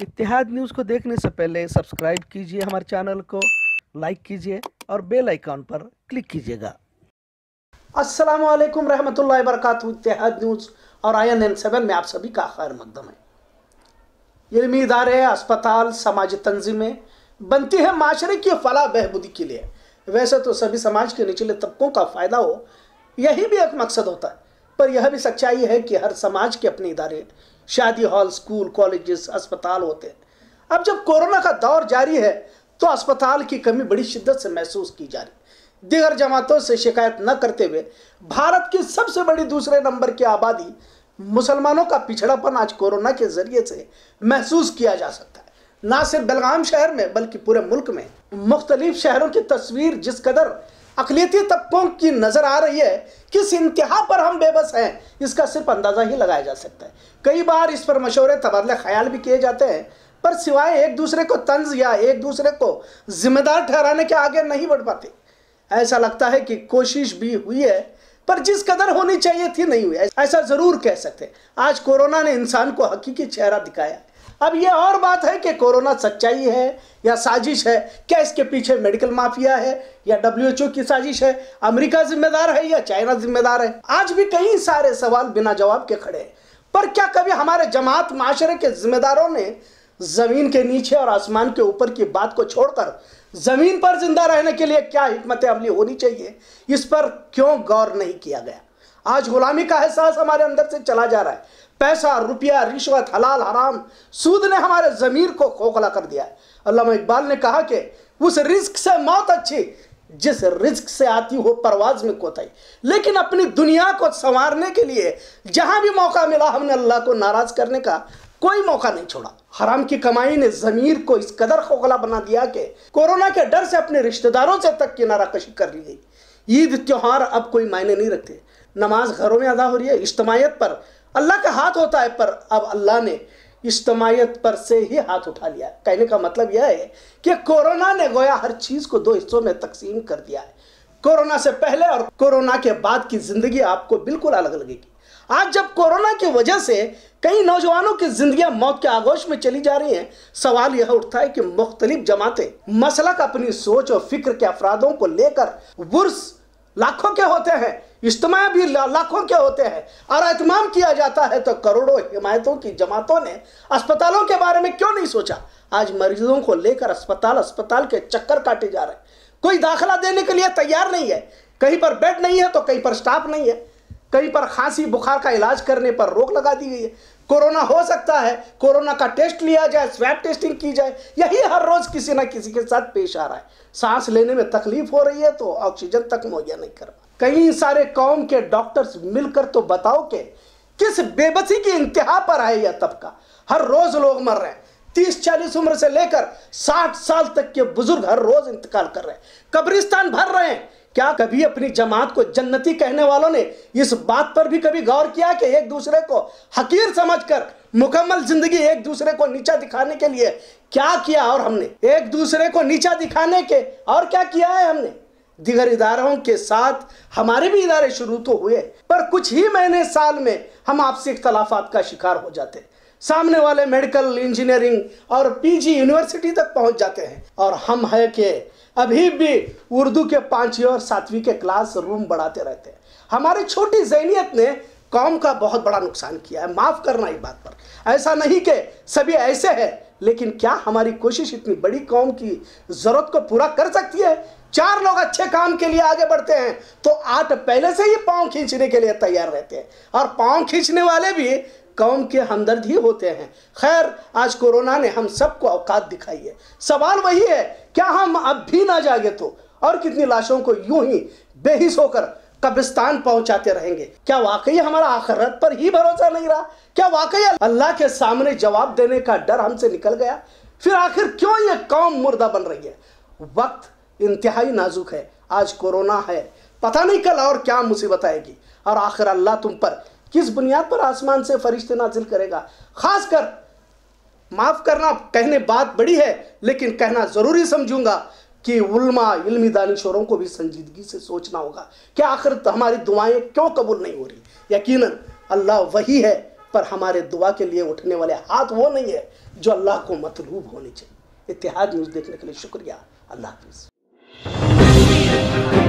इतिहाद news को देखने से पहले सब्सक्राइब कीजिए हमारे चैनल को लाइक कीजिए और बेल आइकॉन पर क्लिक कीजिएगा अस्सलाम वालेकुम रहमतुल्लाहि वरकत इतिहाद न्यूज़ और आई एन एन सेवन में आप सभी का खैर मकदम है इलमी इदारे अस्पताल समाजी तंजीमें बनती है माशरे की फला बहबूदी के लिए वैसे तो सभी समाज के निचले तबकों का फ़ायदा हो यही भी एक मकसद होता है पर यह भी सच्चाई है कि हर समाज के अपने इदारे शादी हॉल स्कूल कॉलेजेस अस्पताल होते हैं अब जब कोरोना का दौर जारी है तो अस्पताल की कमी बड़ी शिद्दत से महसूस की जा रही दिगर जमातों से शिकायत न करते हुए भारत की सबसे बड़ी दूसरे नंबर की आबादी मुसलमानों का पिछड़ापन आज कोरोना के जरिए से महसूस किया जा सकता है ना सिर्फ बेलगाम शहर में बल्कि पूरे मुल्क में मुख्तलिफ शहरों की तस्वीर जिस कदर अकलीती तबकों की नज़र आ रही है किस इंतहा पर हम बेबस हैं इसका सिर्फ अंदाज़ा ही लगाया जा सकता है कई बार इस पर मशवरे तबादले ख्याल भी किए जाते हैं पर सिवाय एक दूसरे को तंज या एक दूसरे को जिम्मेदार ठहराने के आगे नहीं बढ़ पाते ऐसा लगता है कि कोशिश भी हुई है पर जिस कदर होनी चाहिए थी नहीं हुई ऐसा ज़रूर कह सकते आज कोरोना ने इंसान को हकीकी चेहरा दिखाया है अब ये और बात है कि कोरोना सच्चाई है या साजिश है क्या इसके पीछे मेडिकल माफिया है या डब्ल्यूएचओ की साजिश है अमेरिका जिम्मेदार है या चाइना जिम्मेदार है आज भी कई सारे सवाल बिना जवाब के खड़े हैं पर क्या कभी हमारे जमात माशरे के जिम्मेदारों ने जमीन के नीचे और आसमान के ऊपर की बात को छोड़कर जमीन पर जिंदा रहने के लिए क्या हमत अमली होनी चाहिए इस पर क्यों गौर नहीं किया गया आज गुलामी का एहसास हमारे अंदर से चला जा रहा है पैसा रुपया रिश्वत हलाल हराम सूद ने हमारे ज़मीर को खोखला कर दिया अल्लाह इकबाल ने कहा कि उस रिस्क से मौत अच्छी जिस रिस्क से आती हो परवाज में कोताही लेकिन अपनी दुनिया को संवारने के लिए जहाँ भी मौका मिला हमने अल्लाह को नाराज़ करने का कोई मौका नहीं छोड़ा हराम की कमाई ने जमीर को इस कदर खोखला बना दिया कि कोरोना के डर से अपने रिश्तेदारों से तक की नाराकशी कर ली गई ईद त्यौहार अब कोई मायने नहीं रखते नमाज घरों में अदा हो रही है इज्तमायत पर अल्लाह का हाथ होता है पर अब अल्लाह ने इज्तमायत पर से ही हाथ उठा लिया कहने का मतलब यह है कि कोरोना ने गोया हर चीज़ को दो हिस्सों में तकसीम कर दिया है कोरोना से पहले और कोरोना के बाद की ज़िंदगी आपको बिल्कुल अलग लगेगी आज जब कोरोना की वजह से कई नौजवानों की जिंदगियां मौत के आगोश में चली जा रही हैं, सवाल यह उठता है कि मुख्तलिफ जमाते मसलक अपनी सोच और फिक्र के अफरादों को लेकर वर्ष लाखों के होते हैं इज्तम भी लाखों के होते हैं और अहतमाम किया जाता है तो करोड़ों हिमायतों की जमातों ने अस्पतालों के बारे में क्यों नहीं सोचा आज मरीजों को लेकर अस्पताल अस्पताल के चक्कर काटे जा रहे हैं कोई दाखिला देने के लिए तैयार नहीं है कहीं पर बेड नहीं है तो कहीं पर स्टाफ नहीं है कहीं पर खांसी बुखार का इलाज करने पर रोक लगा दी गई है कोरोना हो सकता है कोरोना का टेस्ट लिया जाए स्वैब टेस्टिंग की जाए यही हर रोज किसी ना किसी के साथ पेश आ रहा है सांस लेने में तकलीफ हो रही है तो ऑक्सीजन तक मुहैया नहीं कर कई सारे कौम के डॉक्टर्स मिलकर तो बताओ के किस बेबसी की इंतहा पर है यह तबका हर रोज लोग मर रहे हैं तीस चालीस उम्र से लेकर साठ साल तक के बुजुर्ग हर रोज इंतकाल कर रहे हैं कब्रिस्तान भर रहे हैं क्या कभी अपनी जमात को जन्नती कहने वालों ने इस बात पर भी कभी गौर किया कि एक दूसरे को हकीर समझकर मुकम्मल जिंदगी एक दूसरे को नीचा दिखाने के लिए क्या किया और हमने एक दूसरे को नीचा दिखाने के और क्या किया है हमने दिगर इदारों के साथ हमारे भी इदारे शुरू तो हुए पर कुछ ही महीने साल में हम आपसी इख्तलाफात का शिकार हो जाते सामने वाले मेडिकल इंजीनियरिंग और पीजी यूनिवर्सिटी तक पहुंच जाते हैं और हम है कि अभी भी उर्दू के पांचवी और सातवीं के क्लास रूम बढ़ाते रहते हैं हमारी छोटी जहनीत ने कौम का बहुत बड़ा नुकसान किया है माफ़ करना इस बात पर ऐसा नहीं कि सभी ऐसे हैं लेकिन क्या हमारी कोशिश इतनी बड़ी कौम की ज़रूरत को पूरा कर सकती है चार लोग अच्छे काम के लिए आगे बढ़ते हैं तो आठ पहले से ही पाँव खींचने के लिए तैयार रहते हैं और पाँव खींचने वाले भी कौम के हमदर्द ही होते हैं खैर आज कोरोना ने हम सबको औकात दिखाई है सवाल वही है क्या हम अब भी ना जागे तो और कितनी लाशों को यूं ही बेहिस होकर कब्रिस्तान पहुंचाते रहेंगे क्या वाकई हमारा आखिरत पर ही भरोसा नहीं रहा क्या वाकई अल्लाह के सामने जवाब देने का डर हमसे निकल गया फिर आखिर क्यों ये कौम मुर्दा बन रही है वक्त इंतहाई नाजुक है आज कोरोना है पता नहीं कल और क्या मुसीबत आएगी और आखिर अल्लाह तुम पर किस बुनियाद पर आसमान से फरिश्ते नाजिल करेगा खासकर माफ करना कहने बात बड़ी है लेकिन कहना जरूरी समझूंगा कि उल्मा इल्मी दानिशोरों को भी संजीदगी से सोचना होगा क्या आखिर हमारी दुआएं क्यों कबूल नहीं हो रही यकीनन अल्लाह वही है पर हमारे दुआ के लिए उठने वाले हाथ वो नहीं है जो अल्लाह को मतलूब होने चाहिए इतिहाद न्यूज़ देखने के लिए शुक्रिया अल्लाह हाफिज़